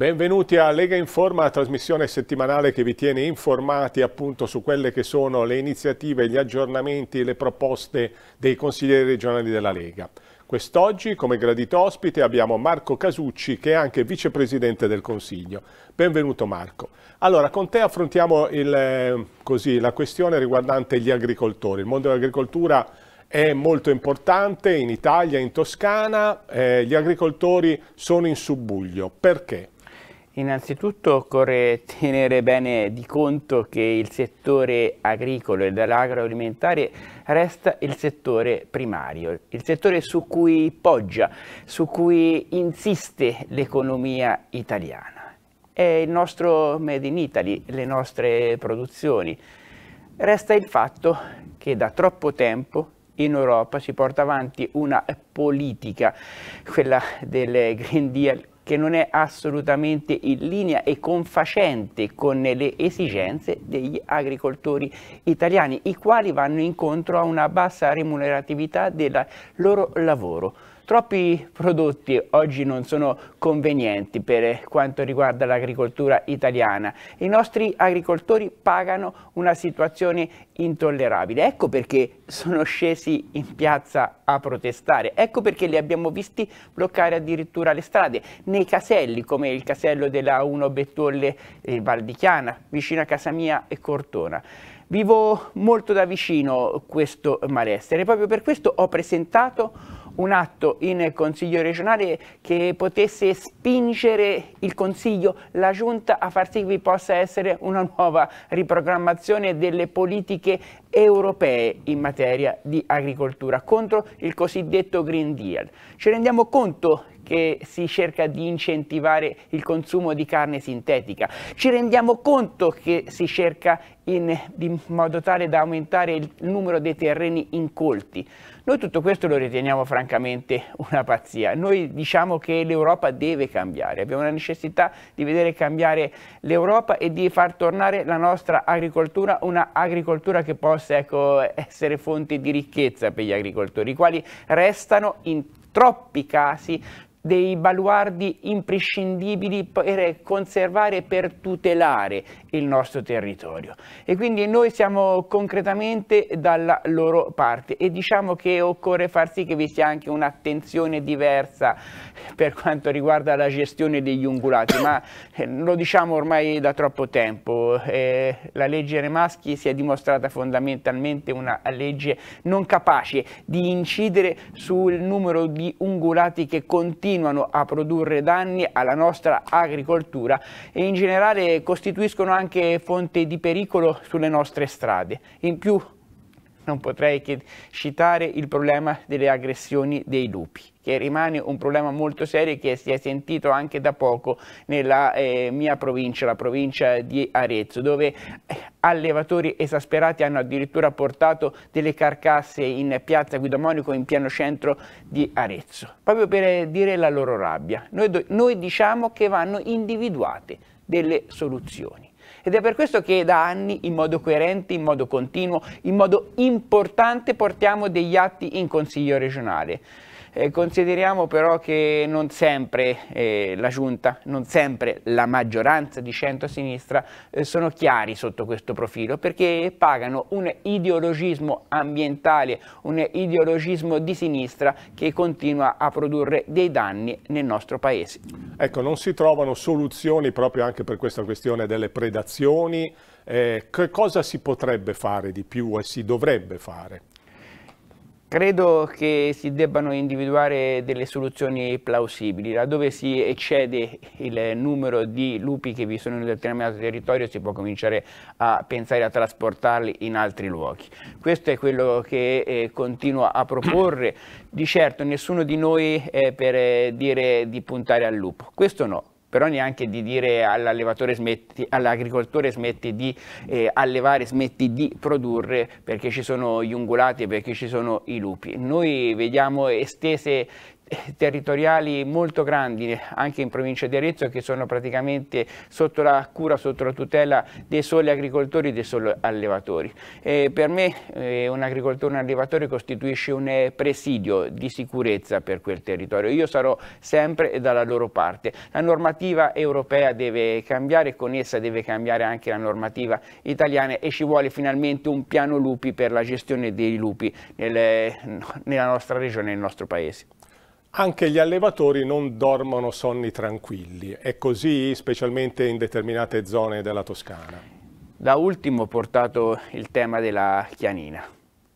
Benvenuti a Lega Informa, trasmissione settimanale che vi tiene informati appunto su quelle che sono le iniziative, gli aggiornamenti e le proposte dei consiglieri regionali della Lega. Quest'oggi come gradito ospite abbiamo Marco Casucci che è anche vicepresidente del Consiglio. Benvenuto Marco. Allora con te affrontiamo il, eh, così, la questione riguardante gli agricoltori. Il mondo dell'agricoltura è molto importante in Italia, in Toscana, eh, gli agricoltori sono in subbuglio. Perché? Innanzitutto occorre tenere bene di conto che il settore agricolo e dell'agroalimentare resta il settore primario, il settore su cui poggia, su cui insiste l'economia italiana. È il nostro Made in Italy, le nostre produzioni. Resta il fatto che da troppo tempo in Europa si porta avanti una politica, quella del Green Deal, che non è assolutamente in linea e confacente con le esigenze degli agricoltori italiani, i quali vanno incontro a una bassa remuneratività del loro lavoro. Troppi prodotti oggi non sono convenienti per quanto riguarda l'agricoltura italiana. I nostri agricoltori pagano una situazione intollerabile. Ecco perché sono scesi in piazza a protestare. Ecco perché li abbiamo visti bloccare addirittura le strade. Nei caselli, come il casello della 1 Bettolle eh, Valdichiana, vicino a casa mia e Cortona. Vivo molto da vicino questo malessere. Proprio per questo ho presentato un atto in Consiglio regionale che potesse spingere il Consiglio, la Giunta a far sì che vi possa essere una nuova riprogrammazione delle politiche europee in materia di agricoltura contro il cosiddetto Green Deal. Ci rendiamo conto che si cerca di incentivare il consumo di carne sintetica. Ci rendiamo conto che si cerca in, in modo tale da aumentare il numero dei terreni incolti. Noi tutto questo lo riteniamo francamente una pazzia. Noi diciamo che l'Europa deve cambiare, abbiamo la necessità di vedere cambiare l'Europa e di far tornare la nostra agricoltura una agricoltura che possa ecco, essere fonte di ricchezza per gli agricoltori, i quali restano in troppi casi dei baluardi imprescindibili per eh, conservare e per tutelare il nostro territorio e quindi noi siamo concretamente dalla loro parte e diciamo che occorre far sì che vi sia anche un'attenzione diversa per quanto riguarda la gestione degli ungulati ma eh, lo diciamo ormai da troppo tempo eh, la legge Remaschi si è dimostrata fondamentalmente una legge non capace di incidere sul numero di ungulati che continuano continuano a produrre danni alla nostra agricoltura e in generale costituiscono anche fonte di pericolo sulle nostre strade. In più non potrei che citare il problema delle aggressioni dei lupi, che rimane un problema molto serio e che si è sentito anche da poco nella eh, mia provincia, la provincia di Arezzo, dove eh, allevatori esasperati hanno addirittura portato delle carcasse in piazza Guidomonico in pieno centro di Arezzo, proprio per eh, dire la loro rabbia. noi, noi diciamo che vanno individuate delle soluzioni. Ed è per questo che da anni, in modo coerente, in modo continuo, in modo importante, portiamo degli atti in Consiglio regionale. Eh, consideriamo però che non sempre eh, la Giunta, non sempre la maggioranza di centro-sinistra eh, sono chiari sotto questo profilo perché pagano un ideologismo ambientale, un ideologismo di sinistra che continua a produrre dei danni nel nostro Paese. Ecco, non si trovano soluzioni proprio anche per questa questione delle predazioni, eh, che cosa si potrebbe fare di più e si dovrebbe fare? Credo che si debbano individuare delle soluzioni plausibili, laddove si eccede il numero di lupi che vi sono in un determinato territorio si può cominciare a pensare a trasportarli in altri luoghi. Questo è quello che eh, continuo a proporre, di certo nessuno di noi è per eh, dire di puntare al lupo, questo no, però neanche di dire all'allevatore smetti, all'agricoltore smetti di eh, allevare, smetti di produrre perché ci sono gli ungulati, perché ci sono i lupi. Noi vediamo estese territoriali molto grandi anche in provincia di Arezzo che sono praticamente sotto la cura, sotto la tutela dei soli agricoltori e dei soli allevatori. E per me eh, un agricoltore e un allevatore costituisce un eh, presidio di sicurezza per quel territorio. Io sarò sempre dalla loro parte. La normativa europea deve cambiare, con essa deve cambiare anche la normativa italiana e ci vuole finalmente un piano lupi per la gestione dei lupi nel, eh, nella nostra regione, nel nostro paese anche gli allevatori non dormono sonni tranquilli, è così specialmente in determinate zone della Toscana. Da ultimo ho portato il tema della chianina.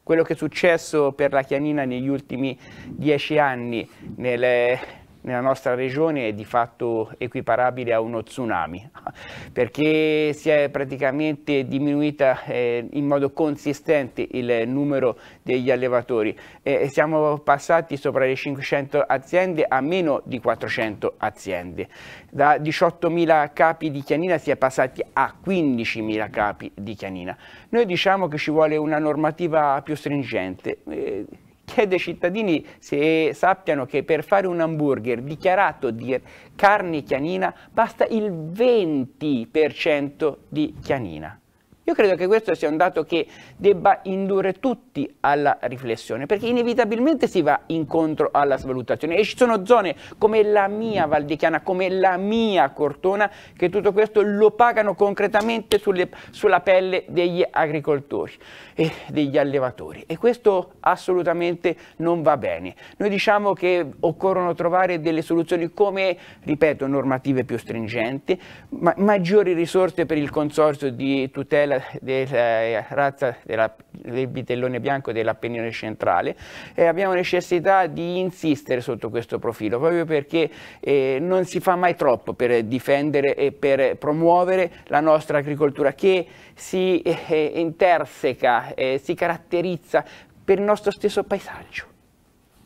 Quello che è successo per la chianina negli ultimi dieci anni nelle nella nostra regione è di fatto equiparabile a uno tsunami, perché si è praticamente diminuita eh, in modo consistente il numero degli allevatori. Eh, siamo passati sopra le 500 aziende a meno di 400 aziende. Da 18.000 capi di chianina si è passati a 15.000 capi di chianina. Noi diciamo che ci vuole una normativa più stringente. Eh, chiede ai cittadini se sappiano che per fare un hamburger dichiarato di carne chianina basta il 20% di chianina. Io credo che questo sia un dato che debba indurre tutti alla riflessione, perché inevitabilmente si va incontro alla svalutazione e ci sono zone come la mia Valdichiana, come la mia Cortona, che tutto questo lo pagano concretamente sulle, sulla pelle degli agricoltori e degli allevatori e questo assolutamente non va bene. Noi diciamo che occorrono trovare delle soluzioni come, ripeto, normative più stringenti, ma maggiori risorse per il consorzio di tutela della, della eh, razza della, del vitellone bianco dell'Appennino centrale e abbiamo necessità di insistere sotto questo profilo proprio perché eh, non si fa mai troppo per difendere e per promuovere la nostra agricoltura che si eh, eh interseca, eh, si caratterizza per il nostro stesso paesaggio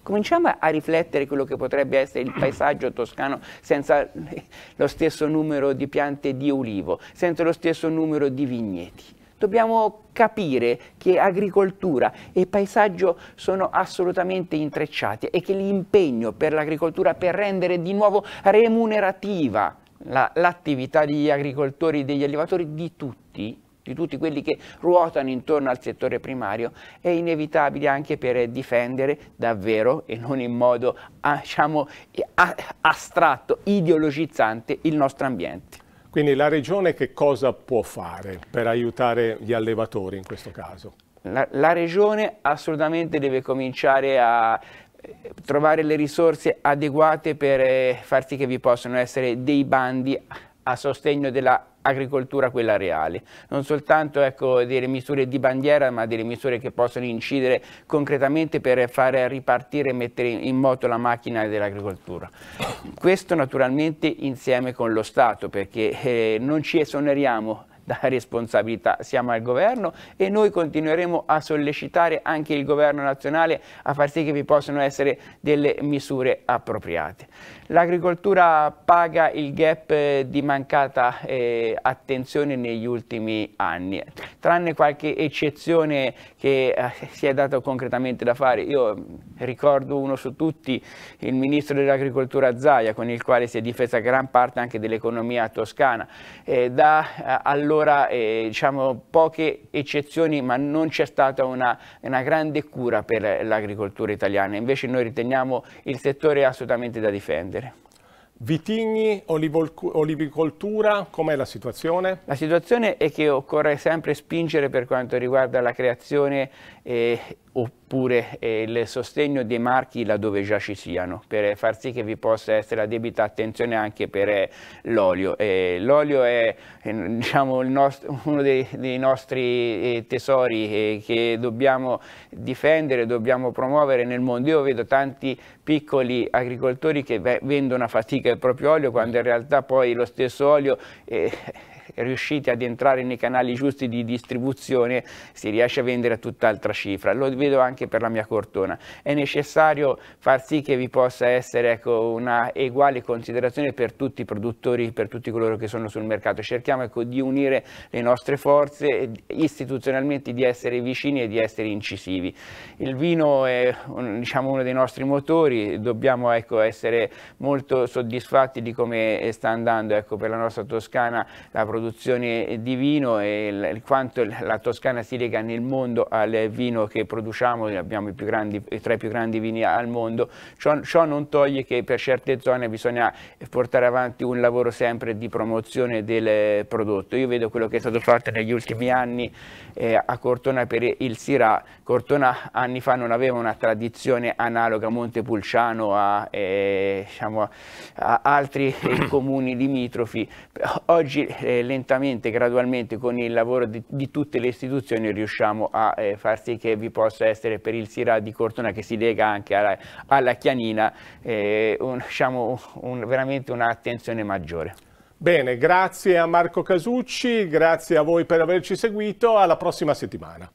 cominciamo a riflettere quello che potrebbe essere il paesaggio toscano senza lo stesso numero di piante di ulivo, senza lo stesso numero di vigneti. Dobbiamo capire che agricoltura e paesaggio sono assolutamente intrecciati e che l'impegno per l'agricoltura per rendere di nuovo remunerativa l'attività la, degli agricoltori, degli allevatori, di tutti, di tutti quelli che ruotano intorno al settore primario, è inevitabile anche per difendere davvero e non in modo ah, diciamo, astratto, ideologizzante il nostro ambiente. Quindi la Regione che cosa può fare per aiutare gli allevatori in questo caso? La, la Regione assolutamente deve cominciare a eh, trovare le risorse adeguate per eh, far sì che vi possano essere dei bandi a sostegno della agricoltura quella reale, non soltanto ecco, delle misure di bandiera ma delle misure che possono incidere concretamente per far ripartire e mettere in moto la macchina dell'agricoltura. Questo naturalmente insieme con lo Stato perché eh, non ci esoneriamo da responsabilità. Siamo al governo e noi continueremo a sollecitare anche il governo nazionale a far sì che vi possano essere delle misure appropriate. L'agricoltura paga il gap eh, di mancata eh, attenzione negli ultimi anni, tranne qualche eccezione che eh, si è dato concretamente da fare. Io ricordo uno su tutti, il ministro dell'agricoltura Zaia, con il quale si è difesa gran parte anche dell'economia toscana. Eh, da eh, allora allora eh, diciamo, poche eccezioni ma non c'è stata una, una, grande cura per l'agricoltura italiana, invece noi riteniamo il settore assolutamente da difendere. Vitigni, olivicoltura, com'è la situazione? La situazione è che occorre sempre spingere per quanto riguarda la creazione eh, oppure eh, il sostegno dei marchi laddove già ci siano per far sì che vi possa essere la debita attenzione anche per eh, l'olio. Eh, l'olio è eh, diciamo, uno dei, dei nostri eh, tesori che dobbiamo difendere, dobbiamo promuovere nel mondo. Io vedo tanti piccoli agricoltori che vendono a fatica il proprio olio quando in realtà poi lo stesso olio riuscite ad entrare nei canali giusti di distribuzione si riesce a vendere a tutt'altra cifra. Lo vedo anche per la mia cortona. È necessario far sì che vi possa essere ecco, una uguale considerazione per tutti i produttori, per tutti coloro che sono sul mercato. Cerchiamo ecco, di unire le nostre forze istituzionalmente di essere vicini e di essere incisivi. Il vino è diciamo, uno dei nostri motori, dobbiamo ecco, essere molto soddisfatti di come sta andando ecco, per la nostra Toscana la produzione produzione eh, di vino e il, quanto la Toscana si lega nel mondo al vino che produciamo, abbiamo i grandi, tra i più grandi vini al mondo, ciò, ciò, non toglie che per certe zone bisogna portare avanti un lavoro sempre di promozione del prodotto. Io vedo quello che è stato fatto negli ultimi anni eh, a Cortona per il Sirà, Cortona anni fa non aveva una tradizione analoga a Montepulciano, a, eh, diciamo, a altri eh, comuni limitrofi, oggi eh, lentamente, gradualmente, con il lavoro di, di tutte le istituzioni riusciamo a eh, far sì che vi possa essere per il Sira di Cortona, che si lega anche alla, alla Chianina, eh, un, diciamo, un, veramente un'attenzione maggiore. Bene, grazie a Marco Casucci, grazie a voi per averci seguito, alla prossima settimana.